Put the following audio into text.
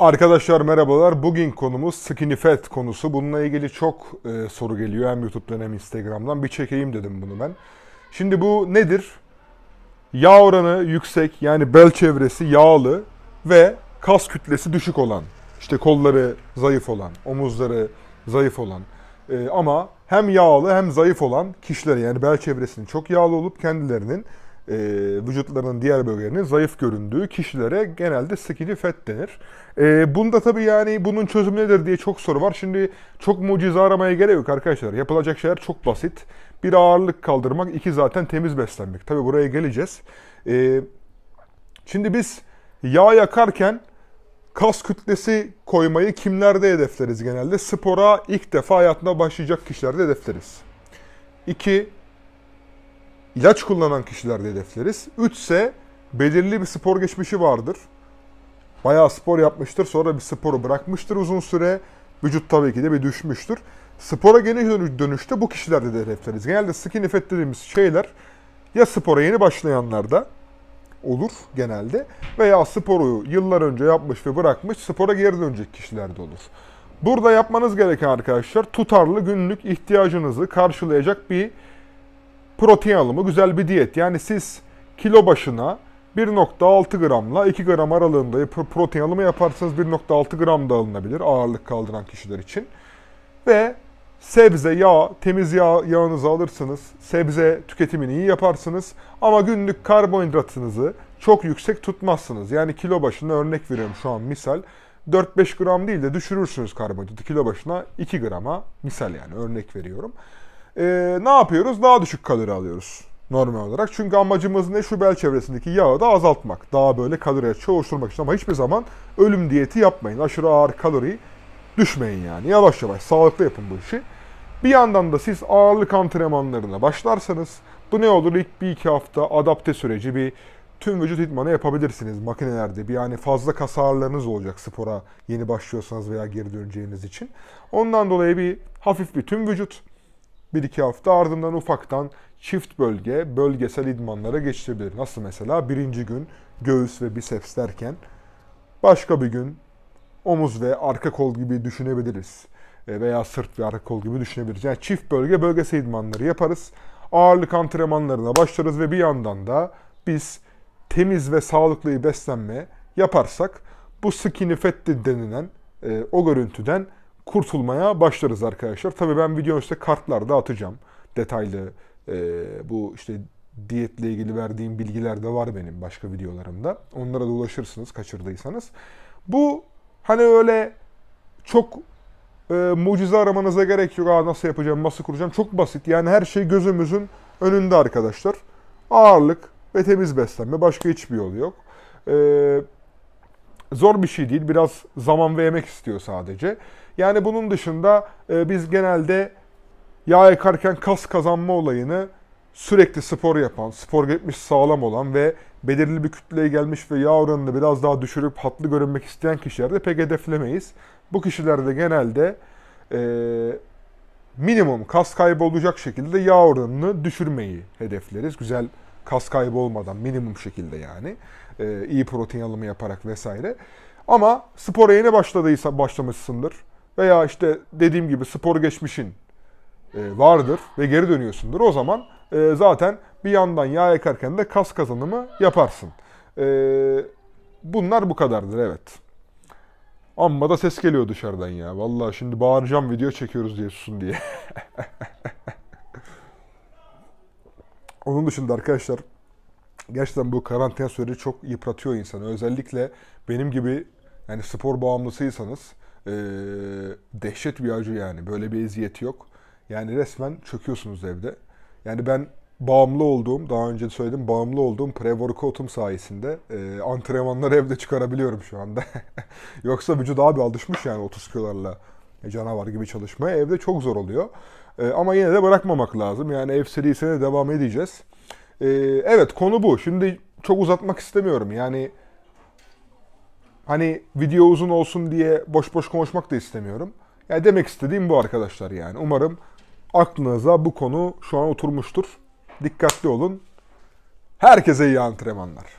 Arkadaşlar merhabalar. Bugün konumuz skinny fat konusu. Bununla ilgili çok e, soru geliyor hem YouTube'dan hem Instagram'dan. Bir çekeyim dedim bunu ben. Şimdi bu nedir? Yağ oranı yüksek yani bel çevresi yağlı ve kas kütlesi düşük olan. İşte kolları zayıf olan, omuzları zayıf olan. E, ama hem yağlı hem zayıf olan kişiler yani bel çevresinin çok yağlı olup kendilerinin e, vücutlarının diğer bölgelerinin zayıf göründüğü kişilere genelde skinny fat denir. E, bunda tabii yani bunun çözümü nedir diye çok soru var. Şimdi çok mucize aramaya gerek yok arkadaşlar. Yapılacak şeyler çok basit. Bir ağırlık kaldırmak, iki zaten temiz beslenmek. Tabii buraya geleceğiz. E, şimdi biz yağ yakarken kas kütlesi koymayı kimlerde hedefleriz genelde? Spora ilk defa hayatına başlayacak kişilerde hedefleriz. 2 ilaç kullanan kişilerde hedefleriz. 3 ise belirli bir spor geçmişi vardır. Bayağı spor yapmıştır. Sonra bir sporu bırakmıştır uzun süre. Vücut tabii ki de bir düşmüştür. Spora geri dönüşte bu kişilerde de hedefleriz. Genelde skinny fat dediğimiz şeyler ya spora yeni başlayanlarda olur genelde veya sporu yıllar önce yapmış ve bırakmış spora geri dönecek kişilerde olur. Burada yapmanız gereken arkadaşlar tutarlı günlük ihtiyacınızı karşılayacak bir protein alımı güzel bir diyet. Yani siz kilo başına 1.6 gramla 2 gram aralığında protein alımı yaparsanız 1.6 gram da alınabilir ağırlık kaldıran kişiler için. Ve sebze, yağ, temiz yağ yağınızı alırsınız. Sebze tüketimini iyi yaparsınız ama günlük karbonhidratınızı çok yüksek tutmazsınız. Yani kilo başına örnek veriyorum şu an misal 4-5 gram değil de düşürürsünüz karbonhidratı kilo başına 2 grama misal yani örnek veriyorum e, ne yapıyoruz? Daha düşük kalori alıyoruz normal olarak. Çünkü amacımız ne? Şu bel çevresindeki yağı da azaltmak. Daha böyle kaloriye çoğuşturmak için ama hiçbir zaman ölüm diyeti yapmayın. Aşırı ağır kalori düşmeyin yani. Yavaş yavaş sağlıklı yapın bu işi. Bir yandan da siz ağırlık antrenmanlarına başlarsanız bu ne olur? İlk bir iki hafta adapte süreci bir tüm vücut idmanı yapabilirsiniz makinelerde. Bir yani fazla kas ağırlığınız olacak spora yeni başlıyorsanız veya geri döneceğiniz için. Ondan dolayı bir hafif bir tüm vücut bir iki hafta ardından ufaktan çift bölge, bölgesel idmanlara geçilebilir. Nasıl mesela birinci gün göğüs ve biceps derken başka bir gün omuz ve arka kol gibi düşünebiliriz. E, veya sırt ve arka kol gibi düşünebiliriz. Yani çift bölge bölgesel idmanları yaparız. Ağırlık antrenmanlarına başlarız ve bir yandan da biz temiz ve sağlıklı beslenme yaparsak bu skinny fat denilen e, o görüntüden kurtulmaya başlarız arkadaşlar. Tabii ben video işte kartlar da atacağım. Detaylı e, bu işte diyetle ilgili verdiğim bilgiler de var benim başka videolarımda. Onlara da ulaşırsınız kaçırdıysanız. Bu hani öyle çok e, mucize aramanıza gerek yok. Aa nasıl yapacağım, nasıl kuracağım? Çok basit. Yani her şey gözümüzün önünde arkadaşlar. Ağırlık ve temiz beslenme. Başka hiçbir yol yok. Eee zor bir şey değil. Biraz zaman ve emek istiyor sadece. Yani bunun dışında e, biz genelde yağ yakarken kas kazanma olayını sürekli spor yapan, spor gitmiş sağlam olan ve belirli bir kütleye gelmiş ve yağ oranını biraz daha düşürüp hatlı görünmek isteyen kişilerde pek hedeflemeyiz. Bu kişilerde genelde e, minimum kas kaybı olacak şekilde yağ oranını düşürmeyi hedefleriz. Güzel Kas kaybı olmadan minimum şekilde yani. E, iyi protein alımı yaparak vesaire. Ama spora yeni başladıysa başlamışsındır veya işte dediğim gibi spor geçmişin e, vardır ve geri dönüyorsundur. O zaman e, zaten bir yandan yağ yakarken de kas kazanımı yaparsın. E, bunlar bu kadardır evet. Amma da ses geliyor dışarıdan ya. Vallahi şimdi bağıracağım video çekiyoruz diye susun diye. Onun dışında arkadaşlar gerçekten bu karantina süreci çok yıpratıyor insanı. Özellikle benim gibi yani spor bağımlısıysanız ee, dehşet bir acı yani. Böyle bir eziyet yok. Yani resmen çöküyorsunuz evde. Yani ben bağımlı olduğum, daha önce söyledim bağımlı olduğum pre-workout'um sayesinde e, antrenmanları evde çıkarabiliyorum şu anda. Yoksa vücut abi alışmış yani 30 kilolarla e, canavar gibi çalışmaya. Evde çok zor oluyor. Ee, ama yine de bırakmamak lazım. Yani ev serisine devam edeceğiz. Ee, evet konu bu. Şimdi çok uzatmak istemiyorum. Yani hani video uzun olsun diye boş boş konuşmak da istemiyorum. Yani demek istediğim bu arkadaşlar yani. Umarım aklınıza bu konu şu an oturmuştur. Dikkatli olun. Herkese iyi antrenmanlar.